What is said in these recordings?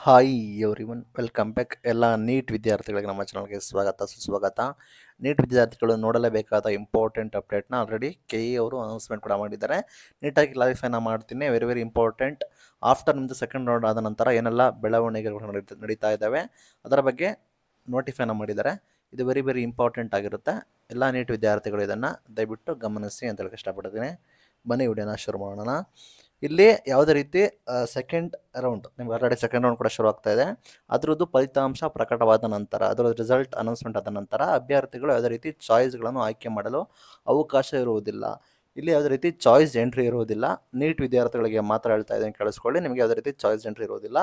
hi everyone welcome back ಎಲ್ಲ NEET ವಿದ್ಯಾರ್ಥಿಗಳಿಗೆ ನಮ್ಮ ಚಾನಲ್ಗೆ ಸ್ವಾಗತ ಸುಸ್ವಾಗತ ನೀಟ್ ವಿದ್ಯಾರ್ಥಿಗಳು ನೋಡಲೇಬೇಕಾದ ಇಂಪಾರ್ಟೆಂಟ್ ಅಪ್ಡೇಟ್ನ ಆಲ್ರೆಡಿ ಕೆ ಇ ಅವರು ಅನೌನ್ಸ್ಮೆಂಟ್ ಕೂಡ ಮಾಡಿದ್ದಾರೆ ನೀಟಾಗಿ ಕ್ಲಾರಿಫೈನ ಮಾಡ್ತೀನಿ ವೆರಿ ವೆರಿ ಇಂಪಾರ್ಟೆಂಟ್ ಆಫ್ಟರ್ ನಿಮ್ಮದು ಸೆಕೆಂಡ್ ರೌಂಡ್ ಆದ ನಂತರ ಏನೆಲ್ಲ ಬೆಳವಣಿಗೆಗಳು ನಡೀತಾ ನಡೀತಾ ಇದ್ದಾವೆ ಅದರ ಬಗ್ಗೆ ನೋಟಿಫೈನ ಮಾಡಿದ್ದಾರೆ ಇದು ವೆರಿ ವೆರಿ ಇಂಪಾರ್ಟೆಂಟ್ ಆಗಿರುತ್ತೆ ಎಲ್ಲ ನೀಟ್ ವಿದ್ಯಾರ್ಥಿಗಳು ಇದನ್ನು ದಯವಿಟ್ಟು ಗಮನಿಸಿ ಅಂತ ಹೇಳಕ್ಕೆ ಇಷ್ಟಪಡ್ತೀನಿ ಬನ್ನಿ ವಿಡಿಯೋನ ಶುರು ಮಾಡೋಣ ಇಲ್ಲಿ ಯಾವುದೇ ರೀತಿ ಸೆಕೆಂಡ್ ರೌಂಡ್ ನಿಮ್ಗೆ ಆಲ್ರೆಡಿ ಸೆಕೆಂಡ್ ರೌಂಡ್ ಕೂಡ ಶುರು ಆಗ್ತಾ ಇದೆ ಅದರದ್ದು ಫಲಿತಾಂಶ ಪ್ರಕಟವಾದ ನಂತರ ಅದರ ರಿಸಲ್ಟ್ ಅನೌನ್ಸ್ಮೆಂಟ್ ಆದ ನಂತರ ಅಭ್ಯರ್ಥಿಗಳು ಯಾವುದೇ ರೀತಿ ಚಾಯ್ಸ್ಗಳನ್ನು ಆಯ್ಕೆ ಮಾಡಲು ಅವಕಾಶ ಇರುವುದಿಲ್ಲ ಇಲ್ಲಿ ಯಾವುದೇ ರೀತಿ ಚಾಯ್ಸ್ ಎಂಟ್ರಿ ಇರುವುದಿಲ್ಲ ನೀಟ್ ವಿದ್ಯಾರ್ಥಿಗಳಿಗೆ ಮಾತ್ರ ಹೇಳ್ತಾ ಇದ್ದೀನಿ ಕೇಳಿಸ್ಕೊಳ್ಳಿ ನಿಮಗೆ ಯಾವುದೇ ರೀತಿ ಚಾಯ್ಸ್ ಎಂಟ್ರಿ ಇರುವುದಿಲ್ಲ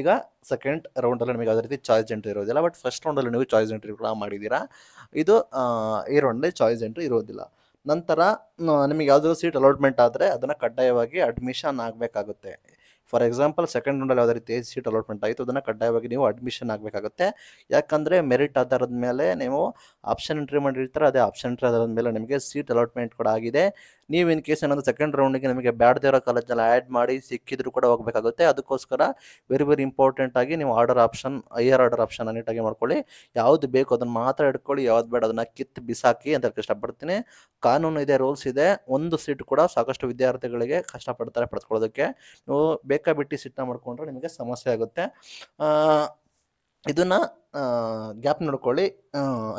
ಈಗ ಸೆಕೆಂಡ್ ರೌಂಡಲ್ಲಿ ನಿಮಗೆ ಯಾವುದೇ ರೀತಿ ಚಾಯ್ಸ್ ಎಂಟ್ರಿ ಇರೋದಿಲ್ಲ ಬಟ್ ಫಸ್ಟ್ ರೌಂಡಲ್ಲಿ ನೀವು ಚಾಯ್ಸ್ ಎಂಟ್ರಿ ಕೂಡ ಮಾಡಿದ್ದೀರಾ ಇದು ಈ ರೌಂಡಲ್ಲಿ ಚಾಯ್ಸ್ ಎಂಟ್ರಿ ಇರೋದಿಲ್ಲ ನಂತರ ನಿಮಗೆ ಯಾವುದಾದ್ರು ಸೀಟ್ ಅಲಾಟ್ಮೆಂಟ್ ಆದರೆ ಅದನ್ನು ಕಡ್ಡಾಯವಾಗಿ ಅಡ್ಮಿಷನ್ ಆಗಬೇಕಾಗುತ್ತೆ ಫಾರ್ ಎಕ್ಸಾಂಪಲ್ ಸೆಕೆಂಡ್ ರೌಂಡಲ್ಲಿ ಯಾವುದೇ ರೀತಿ ಸೀಟ್ ಅಲಾಟ್ಮೆಂಟ್ ಆಯಿತು ಅದನ್ನು ಕಡ್ಡಾಯವಾಗಿ ನೀವು ಅಡ್ಮಿಷನ್ ಆಗಬೇಕಾಗುತ್ತೆ ಯಾಕಂದರೆ ಮೆರಿಟ್ ಆಧಾರದ ಮೇಲೆ ನೀವು ಆಪ್ಷನ್ ಎಂಟ್ರಿ ಮಾಡಿರ್ತಾರೆ ಅದೇ ಆಪ್ಷನ್ ಎಂಟ್ರಿ ಆಧಾರದ ಮೇಲೆ ನಿಮಗೆ ಸೀಟ್ ಅಲಾಟ್ಮೆಂಟ್ ಕೂಡ ಆಗಿದೆ ನೀವು ಇನ್ ಕೇಸ್ ಏನಾದರೂ ಸೆಕೆಂಡ್ ರೌಂಡಿಗೆ ನಿಮಗೆ ಬ್ಯಾಡ್ದೇ ಇರೋ ಕಾಲೇಜ್ನಲ್ಲಿ ಆ್ಯಡ್ ಮಾಡಿ ಸಿಕ್ಕಿದ್ರು ಕೂಡ ಹೋಗಬೇಕಾಗುತ್ತೆ ಅದಕ್ಕೋಸ್ಕರ ವೆರಿ ವೆರಿ ಇಂಪಾರ್ಟೆಂಟ್ ಆಗಿ ನೀವು order option higher order option ನೀಟಾಗಿ ಮಾಡ್ಕೊಳ್ಳಿ ಯಾವುದು ಬೇಕು ಅದನ್ನು ಮಾತ್ರ ಇಟ್ಕೊಳ್ಳಿ ಯಾವ್ದು ಬೇಡ ಅದನ್ನು ಕಿತ್ತು ಬಿಸಾಕಿ ಅಂತ ಇಷ್ಟಪಡ್ತೀನಿ ಕಾನೂನು ಇದೆ ರೂಲ್ಸ್ ಇದೆ ಒಂದು ಸೀಟ್ ಕೂಡ ಸಾಕಷ್ಟು ವಿದ್ಯಾರ್ಥಿಗಳಿಗೆ ಕಷ್ಟಪಡ್ತಾರೆ ಪಡ್ಸ್ಕೊಳ್ಳೋದಕ್ಕೆ ನೀವು ಬಿಟ್ಟು ಸಿಟ್ಟ ಮಾಡಿಕೊಂಡ್ರೆ ನಿಮಗೆ ಸಮಸ್ಯೆ ಆಗುತ್ತೆ ಇದನ್ನು ಗ್ಯಾಪ್ ನೋಡ್ಕೊಳ್ಳಿ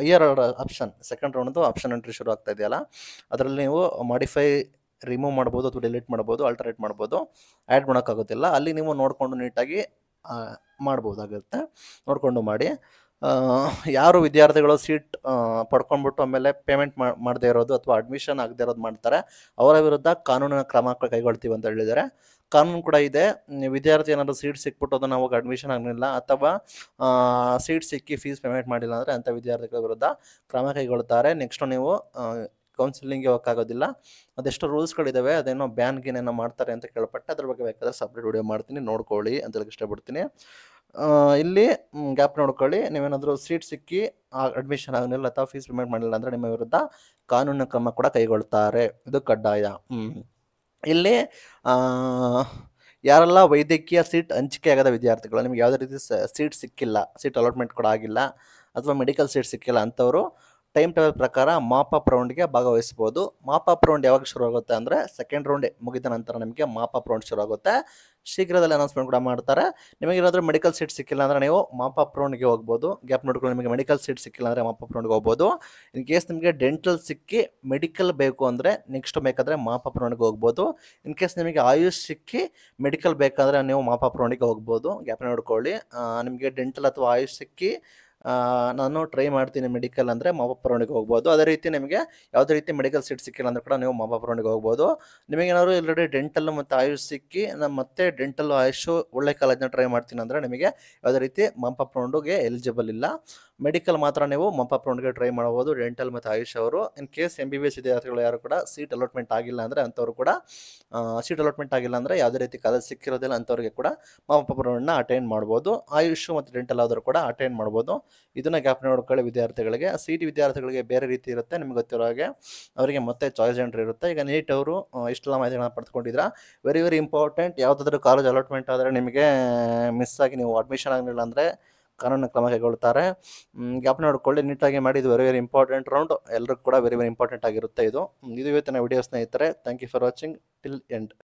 ಐಯರ್ ಆಪ್ಷನ್ ಸೆಕೆಂಡ್ ರೌಂಡ್ದು ಆಪ್ಷನ್ ಎಂಟ್ರಿ ಶುರು ಆಗ್ತಾ ಇದೆಯಲ್ಲ ಅದರಲ್ಲಿ ನೀವು ಮಾಡಿಫೈ ರಿಮೂವ್ ಮಾಡ್ಬೋದು ಅಥವಾ ಡಿಲೀಟ್ ಮಾಡ್ಬೋದು ಆಲ್ಟರೇಟ್ ಮಾಡ್ಬೋದು ಆ್ಯಡ್ ಮಾಡೋಕ್ಕಾಗುತ್ತಿಲ್ಲ ಅಲ್ಲಿ ನೀವು ನೋಡಿಕೊಂಡು ನೀಟಾಗಿ ಮಾಡ್ಬೋದಾಗಿರುತ್ತೆ ನೋಡಿಕೊಂಡು ಮಾಡಿ ಯಾರು ವಿದ್ಯಾರ್ಥಿಗಳು ಸೀಟ್ ಪಡ್ಕೊಂಡ್ಬಿಟ್ಟು ಆಮೇಲೆ ಪೇಮೆಂಟ್ ಮಾಡದೇ ಇರೋದು ಅಥವಾ ಅಡ್ಮಿಷನ್ ಆಗದೇ ಇರೋದು ಮಾಡ್ತಾರೆ ಅವರ ವಿರುದ್ಧ ಕಾನೂನಿನ ಕ್ರಮ ಕೈಗೊಳ್ತೀವಿ ಅಂತ ಹೇಳಿದ್ದಾರೆ ಕಾನೂನು ಕೂಡ ಇದೆ ವಿದ್ಯಾರ್ಥಿ ಏನಾದರೂ ಸೀಟ್ ಸಿಕ್ಬಿಟ್ಟು ಅದನ್ನು ಅವಾಗ ಅಡ್ಮಿಷನ್ ಆಗಲಿಲ್ಲ ಅಥವಾ ಸೀಟ್ ಸಿಕ್ಕಿ ಫೀಸ್ ಪೇಮೆಂಟ್ ಮಾಡಿಲ್ಲ ಅಂದರೆ ಅಂಥ ವಿದ್ಯಾರ್ಥಿಗಳ ವಿರುದ್ಧ ಕ್ರಮ ಕೈಗೊಳ್ತಾರೆ ನೆಕ್ಸ್ಟ್ ನೀವು ಕೌನ್ಸಿಲಿಂಗ್ಗೆ ಹೋಗೋಕ್ಕಾಗೋದಿಲ್ಲ ಅದೆಷ್ಟು ರೂಲ್ಸ್ಗಳಿದ್ದಾವೆ ಅದೇನೋ ಬ್ಯಾನ್ಗೆ ಏನೇನೋ ಮಾಡ್ತಾರೆ ಅಂತ ಕೇಳ್ಪಟ್ಟೆ ಅದ್ರ ಬಗ್ಗೆ ಬೇಕಾದ್ರೆ ಸಪ್ರೇಟ್ ವಿಡಿಯೋ ಮಾಡ್ತೀನಿ ನೋಡ್ಕೊಳ್ಳಿ ಅಂತ ಹೇಳಕ್ಕೆ ಇಷ್ಟಪಡ್ತೀನಿ ಇಲ್ಲಿ ಗ್ಯಾಪ್ ನೋಡ್ಕೊಳ್ಳಿ ನೀವೇನಾದರೂ ಸೀಟ್ ಸಿಕ್ಕಿ ಅಡ್ಮಿಷನ್ ಆಗಲಿಲ್ಲ ಅಥವಾ ಫೀಸ್ ಪೇಮೆಂಟ್ ಮಾಡಿಲ್ಲ ಅಂದರೆ ನಿಮ್ಮ ವಿರುದ್ಧ ಕಾನೂನು ಕ್ರಮ ಕೂಡ ಕೈಗೊಳ್ತಾರೆ ಇದು ಕಡ್ಡಾಯ ಇಲ್ಲಿ ಯಾರೆಲ್ಲ ವೈದ್ಯಕೀಯ ಸೀಟ್ ಹಂಚಿಕೆ ಆಗದ ವಿದ್ಯಾರ್ಥಿಗಳು ನಿಮ್ಗೆ ಯಾವುದೇ ರೀತಿ ಸೀಟ್ ಸಿಕ್ಕಿಲ್ಲ ಸೀಟ್ ಅಲಾಟ್ಮೆಂಟ್ ಕೂಡ ಆಗಿಲ್ಲ ಅಥವಾ ಮೆಡಿಕಲ್ ಸೀಟ್ ಸಿಕ್ಕಿಲ್ಲ ಅಂಥವರು ಟೈಮ್ ಟೇಬಲ್ ಪ್ರಕಾರ ಮಾಪ್ ಅಪ್ ರೌಂಡ್ಗೆ ಭಾಗವಹಿಸ್ಬೋದು ಮಾಪ್ ಅಪ್ ರೌಂಡ್ ಯಾವಾಗ ಶುರುವಾಗುತ್ತೆ ಅಂದರೆ ಸೆಕೆಂಡ್ ರೌಂಡ್ ಮುಗಿದ ನಂತರ ನಿಮಗೆ ಮಾಪ್ ಅಪ್ ರೌಂಡ್ ಶುರುವಾಗುತ್ತೆ ಶೀಘ್ರದಲ್ಲಿ ಅನೌನ್ಸ್ಮೆಂಟ್ ಕೂಡ ಮಾಡ್ತಾರೆ ನಿಮಗೇನಾದರೂ ಮೆಡಿಕಲ್ ಸೀಟ್ ಸಿಕ್ಕಿಲ್ಲ ಅಂದರೆ ನೀವು ಮಾಪ್ ಅಪ್ ರೌಂಡ್ಗೆ ಹೋಗ್ಬೋದು ಗ್ಯಾಪ್ ನೋಡ್ಕೊಂಡು ನಿಮಗೆ ಮೆಡಿಕಲ್ ಸೀಟ್ ಸಿಕ್ಕಿಲ್ಲ ಅಂದರೆ ಮಾಪ್ ಅಪ್ ರೌಂಡ್ಗೆ ಹೋಗ್ಬೋದು ಇನ್ ಕೇಸ್ ನಿಮಗೆ ಡೆಂಟಲ್ ಸಿಕ್ಕಿ ಮೆಡಿಕಲ್ ಬೇಕು ಅಂದರೆ ನೆಕ್ಸ್ಟ್ ಬೇಕಾದರೆ ಮಾಪ್ ಅಪ್ ರೌಂಡ್ಗೆ ಹೋಗ್ಬೋದು ಇನ್ ಕೇಸ್ ನಿಮಗೆ ಆಯುಷ್ ಸಿಕ್ಕಿ ಮೆಡಿಕಲ್ ಬೇಕಾದರೆ ನೀವು ಮಾಪ್ ಅಪ್ ರೌಂಡಿಗೆ ಹೋಗ್ಬೋದು ಗ್ಯಾಪ್ ನೋಡ್ಕೊಳ್ಳಿ ನಿಮಗೆ ಡೆಂಟಲ್ ಅಥವಾ ಆಯುಷ್ ಸಿಕ್ಕಿ ನಾನು ಟ್ರೈ ಮಾಡ್ತೀನಿ ಮೆಡಿಕಲ್ ಅಂದರೆ ಮಾಬಾ ಹೋಗ್ಬೋದು ಅದೇ ರೀತಿ ನಿಮಗೆ ಯಾವುದೇ ರೀತಿ ಮೆಡಿಕಲ್ ಸೀಟ್ ಸಿಕ್ಕಿಲ್ಲ ಅಂದರೂ ಕೂಡ ನೀವು ಮಾಬಾ ಹೋಗ್ಬೋದು ನಿಮಗೇನಾದ್ರು ಆಲ್ರೆಡಿ ಡೆಂಟಲ್ ಮತ್ತು ಆಯುಷ್ ಸಿಕ್ಕಿ ನಾನು ಮತ್ತೆ ಡೆಂಟಲ್ ಆಯುಷು ಒಳ್ಳೆ ಕಾಲೇಜ್ನ ಟ್ರೈ ಮಾಡ್ತೀನಿ ಅಂದರೆ ನಿಮಗೆ ಯಾವುದೇ ರೀತಿ ಮಾಂಪ ಎಲಿಜಿಬಲ್ ಇಲ್ಲ ಮೆಡಿಕಲ್ ಮಾತ್ರ ನೀವು ಮಂಪ ಪ್ರೌಂಡ್ಗೆ ಟ್ರೈ ಮಾಡಬಹುದು ಡೆಂಟಲ್ ಮತ್ತು ಆಯುಷ್ ಅವರು in case M B B S ವಿದ್ಯಾರ್ಥಿಗಳು ಯಾರು ಕೂಡ ಸೀಟ್ ಅಲಾಟ್ಮೆಂಟ್ ಆಗಿಲ್ಲ ಅಂದರೆ ಅಂಥವ್ರು ಕೂಡ ಸೀಟ್ ಅಲಾಟ್ಮೆಂಟ್ ಆಗಿಲ್ಲ ಅಂದರೆ ಯಾವುದೇ ರೀತಿ ಕಾಲೇಜ್ ಸಿಕ್ಕಿರೋದಿಲ್ಲ ಅಂಥವ್ರಿಗೆ ಕೂಡ ಮಂಪ ಪ್ರೌಂಡ್ನ ಅಟೆಂಡ್ ಮಾಡ್ಬೋದು ಆಯುಷ್ ಮತ್ತು ಡೆಂಟಲ್ ಆದರೂ ಕೂಡ ಅಟೆಂಡ್ ಮಾಡ್ಬೋದು ಇದನ್ನು ಗ್ಯಾಪ್ ನೋಡ್ಕೊಳ್ಳಿ ವಿದ್ಯಾರ್ಥಿಗಳಿಗೆ ಸಿ ಟಿ ವಿದ್ಯಾರ್ಥಿಗಳಿಗೆ ಬೇರೆ ರೀತಿ ಇರುತ್ತೆ ನಿಮ್ಗೆ ಗೊತ್ತಿರೋ ಹಾಗೆ ಅವರಿಗೆ ಮತ್ತೆ ಚಾಯ್ಸ್ ಎಂಟ್ರಿ ಇರುತ್ತೆ ಈಗ ನೀಟ್ ಅವರು ಇಷ್ಟೆಲ್ಲ ಮಾಹಿತಿಗಳನ್ನ ಪಡ್ಕೊಂಡಿದ್ರೆ ವೆರಿ ವೆರಿ ಇಂಪಾರ್ಟೆಂಟ್ ಯಾವುದಾದ್ರೂ ಕಾಲೇಜ್ ಅಲಾಟ್ಮೆಂಟ್ ಆದರೆ ನಿಮಗೆ ಮಿಸ್ ಆಗಿ ನೀವು ಅಡ್ಮಿಷನ್ ಆಗಲಿಲ್ಲ ಅಂದರೆ ಕಾನೂನು ಕ್ರಮ ಕೈಗೊಳ್ತಾರೆ ಗ್ಯಾಪ್ ನೋಡ್ಕೊಳ್ಳಿ ನೀಟಾಗಿ ಮಾಡಿ ಇದು ವೆರಿ ವೆರಿ ಇಂಪಾರ್ಟೆಂಟ್ ರೌಂಡ್ ಎಲ್ಲರಿಗೂ ಕೂಡ ವೆರಿ ವೆರಿ ಇಂಪಾರ್ಟೆಂಟ್ ಆಗಿರುತ್ತೆ ಇದು ಇದು ಇವತ್ತಿನ ವಿಡಿಯೋ ಸ್ನೇಹಿತರೆ thank you for watching till end